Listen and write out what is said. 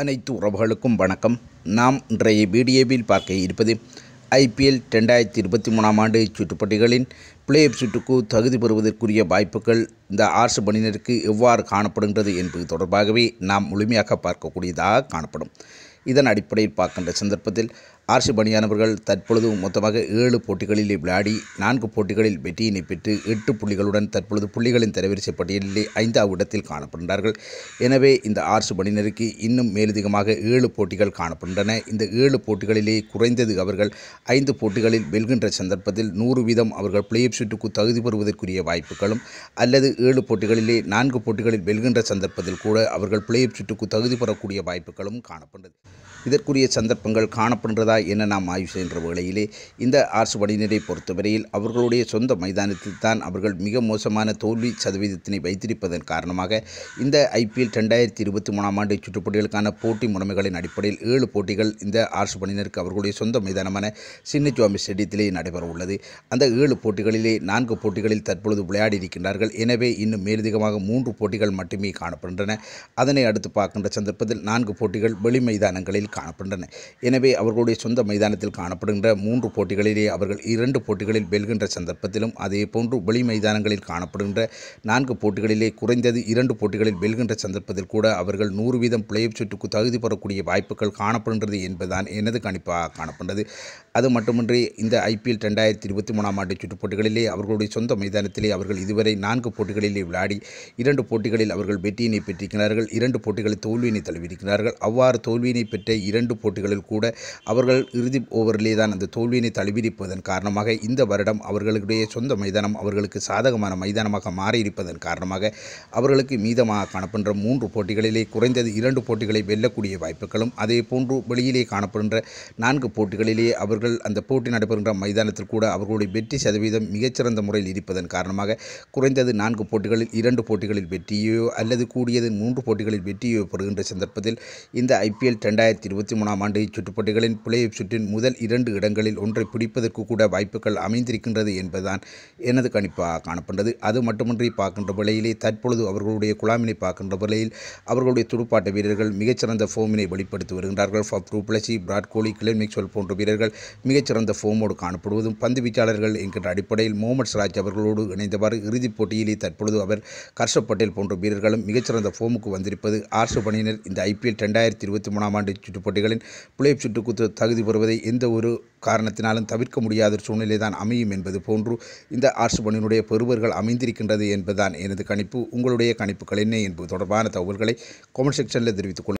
அனைத்து உறவுகளுக்கும் வணக்கம் நாம் இன்றைய வீடியோவில் பார்க்க இருப்பது ஐபிஎல் ரெண்டாயிரத்தி இருபத்தி மூணாம் ஆண்டு சுற்றுப்பட்டிகளின் பிளே ஆஃப் சுற்றுக்கு தகுதி பெறுவதற்குரிய வாய்ப்புகள் இந்த ஆர்ஸ் பணியினருக்கு எவ்வாறு காணப்படுகின்றது என்பது தொடர்பாகவே நாம் முழுமையாக பார்க்கக்கூடியதாக காணப்படும் இதன் அடிப்படையில் பார்க்கின்ற சந்தர்ப்பத்தில் ஆர்சி பணியானவர்கள் தற்பொழுது மொத்தமாக ஏழு போட்டிகளில் விளையாடி நான்கு போட்டிகளில் வெற்றியினை பெற்று எட்டு புள்ளிகளுடன் தற்பொழுது புள்ளிகளின் தரவரிசை பட்டியலிலே ஐந்தாவது இடத்தில் காணப்படுகிறார்கள் எனவே இந்த ஆர்சி பணியினருக்கு இன்னும் மேலதிகமாக ஏழு போட்டிகள் காணப்படுகின்றன இந்த ஏழு போட்டிகளிலே குறைந்தது அவர்கள் ஐந்து போட்டிகளில் வெல்கின்ற சந்தர்ப்பத்தில் நூறு வீதம் அவர்கள் பிளே ஆஃப் சுற்றுக்கு தகுதி பெறுவதற்குரிய வாய்ப்புகளும் அல்லது ஏழு போட்டிகளிலே நான்கு போட்டிகளில் வெல்கின்ற சந்தர்ப்பத்தில் கூட அவர்கள் பிளே ஆஃப் சுற்றுக்கு தகுதி பெறக்கூடிய வாய்ப்புகளும் காணப்படுகிறது இதற்குரிய சந்தர்ப்பங்கள் காணப்படுகிறதா என நாம் ஆய்வு செய்கின்ற வேளையிலே இந்த அரசு படையினரை பொறுத்தவரையில் அவர்களுடைய சொந்த மைதானத்தில் தான் அவர்கள் மிக மோசமான தோல்வி சதவீதத்தினை வைத்திருப்பதன் காரணமாக இந்த ஐபிஎல் ரெண்டாயிரத்தி இருபத்தி மூணாம் ஆண்டு சுற்றுப்போட்டிகளுக்கான போட்டி முறைமைகளின் அடிப்படையில் ஏழு போட்டிகள் இந்த அரசு படையினருக்கு அவர்களுடைய சொந்த மைதானமான சின்ன சுவாமி ஸ்டேடியத்திலே நடைபெறவுள்ளது அந்த ஏழு போட்டிகளிலே நான்கு போட்டிகளில் தற்பொழுது விளையாடி இருக்கின்றார்கள் எனவே இன்னும் மேலதிகமாக மூன்று போட்டிகள் மட்டுமே காணப்படுகின்றன அதனை அடுத்து பார்க்கின்ற சந்தர்ப்பத்தில் நான்கு போட்டிகள் வெளி மைதானங்களில் காணப்படுகின்றன எனவே அவர்களுடைய சொந்த மைதானத்தில் காணப்படுகின்ற மூன்று போட்டிகளிலே அவர்கள் இரண்டு போட்டிகளில் வெல்கின்ற சந்தர்ப்பத்திலும் அதே போன்று வெளி மைதானங்களில் காணப்படுகின்ற நான்கு போட்டிகளிலே குறைந்தது இரண்டு போட்டிகளில் வெல்கின்ற சந்தர்ப்பத்தில் கூட அவர்கள் நூறு வீதம் பிளேயப் சுற்றுக்கு தகுதி பெறக்கூடிய வாய்ப்புகள் காணப்படுகின்றது என்பதுதான் எனது கணிப்பாக காணப்படுகிறது அது மட்டுமின்றி இந்த ஐபிஎல் ரெண்டாயிரத்தி இருபத்தி மூணாம் ஆண்டு சுற்றுப்போட்டிகளிலே போட்டிகளிலே அவர்களுடைய சொந்த மைதானத்திலே அவர்கள் இதுவரை நான்கு போட்டிகளிலே விளையாடி இரண்டு போட்டிகளில் அவர்கள் வெற்றியினை பெற்றிருக்கிறார்கள் இரண்டு போட்டிகளில் தோல்வியினை தழுவியிருக்கிறார்கள் அவ்வாறு தோல்வியினை பெற்ற இரண்டு போட்டிகளில் கூட அவர்கள் இறுதி ஓவரிலே தான் அந்த தோல்வியினை தழுவியிருப்பதன் காரணமாக இந்த வருடம் அவர்களுடைய சொந்த மைதானம் அவர்களுக்கு சாதகமான மைதானமாக மாறியிருப்பதன் காரணமாக அவர்களுக்கு மீதமாக காணப்படுகிற மூன்று போட்டிகளிலே குறைந்தது இரண்டு போட்டிகளை வெல்லக்கூடிய வாய்ப்புகளும் அதே போன்று வெளியிலே காணப்படுகின்ற நான்கு போட்டிகளிலே அவர்கள் அவர்கள் அந்த போட்டி நடைபெறுகின்ற மைதானத்தில் கூட அவர்களுடைய வெற்றி சதவீதம் மிகச்சிறந்த முறையில் இருப்பதன் காரணமாக குறைந்தது நான்கு போட்டிகளில் இரண்டு போட்டிகளில் வெற்றியோ அல்லது கூடியது மூன்று போட்டிகளில் வெற்றியோ பெறுகின்ற சந்தர்ப்பத்தில் இந்த ஐபிஎல் ரெண்டாயிரத்தி இருபத்தி மூணாம் ஆண்டு இச்சுற்றுப்போட்டிகளின் போட்டிகளின் சுற்றின் முதல் இரண்டு இடங்களில் ஒன்றை பிடிப்பதற்கு கூட வாய்ப்புகள் அமைந்திருக்கின்றது என்பதுதான் எனது கணிப்பாக காணப்பட்டது அது மட்டுமின்றி பார்க்கின்ற வேளையிலே தற்பொழுது அவர்களுடைய குழாமினை பார்க்கின்ற வேளையில் அவர்களுடைய துடுப்பாட்ட வீரர்கள் மிகச்சிறந்த ஃபோமினை வெளிப்படுத்தி வருகின்றார்கள் Faf du Plessis Virat Kohli Glenn Maxwell போன்ற வீரர்கள் மிகச்சிறந்த ஃபோமோடு காணப்படுவதும் பந்து வீச்சாளர்கள் என்கின்ற அடிப்படையில் முகமது சிராஜ் அவர்களோடு இணைந்தவாறு இறுதிப் போட்டியிலே தற்பொழுது அவர் கர்ஷப் பட்டேல் போன்ற வீரர்களும் மிகச்சிறந்த ஃபோமுக்கு வந்திருப்பது ஆர்ஷ பணியினர் இந்த ஐபிஎல் ரெண்டாயிரத்தி இருபத்தி மூணாம் ஆண்டு சுற்றுப்போட்டிகளின் புலைப் சுற்றுக்குத்து தகுதி பெறுவதை எந்த ஒரு காரணத்தினாலும் தவிர்க்க முடியாத சூழ்நிலை தான் அமையும் என்பது போன்று இந்த ஆர்சுபணியினுடைய பெறுவர்கள் அமைந்திருக்கின்றது என்பதுதான் எனது கணிப்பு உங்களுடைய கணிப்புகள் என்ன என்பது தொடர்பான தகவல்களை கமெண்ட் செக்ஷனில் தெரிவித்துக்